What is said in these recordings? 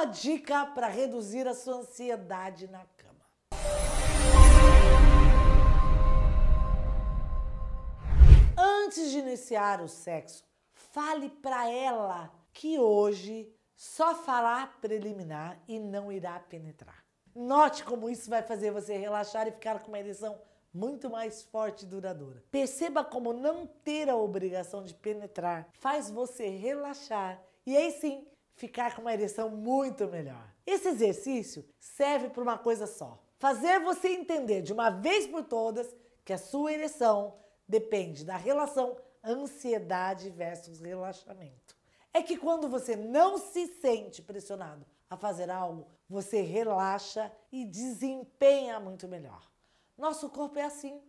uma dica para reduzir a sua ansiedade na cama. Antes de iniciar o sexo, fale para ela que hoje só fará preliminar e não irá penetrar. Note como isso vai fazer você relaxar e ficar com uma ereção muito mais forte e duradoura. Perceba como não ter a obrigação de penetrar faz você relaxar e aí sim ficar com uma ereção muito melhor. Esse exercício serve para uma coisa só: fazer você entender de uma vez por todas que a sua ereção depende da relação ansiedade versus relaxamento. É que quando você não se sente pressionado a fazer algo, você relaxa e desempenha muito melhor. Nosso corpo é assim.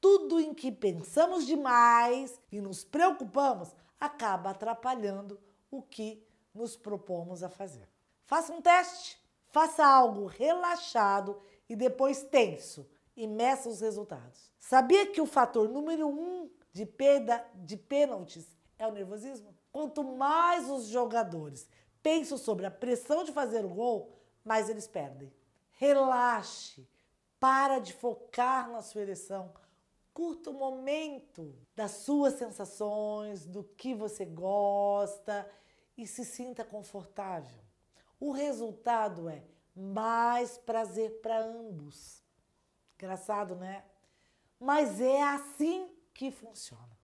Tudo em que pensamos demais e nos preocupamos acaba atrapalhando o que nos propomos a fazer. Faça um teste, faça algo relaxado e depois tenso e meça os resultados. Sabia que o fator número um de perda de pênaltis é o nervosismo? Quanto mais os jogadores pensam sobre a pressão de fazer o gol, mais eles perdem. Relaxe, para de focar na sua ereção. Curta o momento das suas sensações, do que você gosta e se sinta confortável. O resultado é mais prazer para ambos. Engraçado, né? Mas é assim que funciona.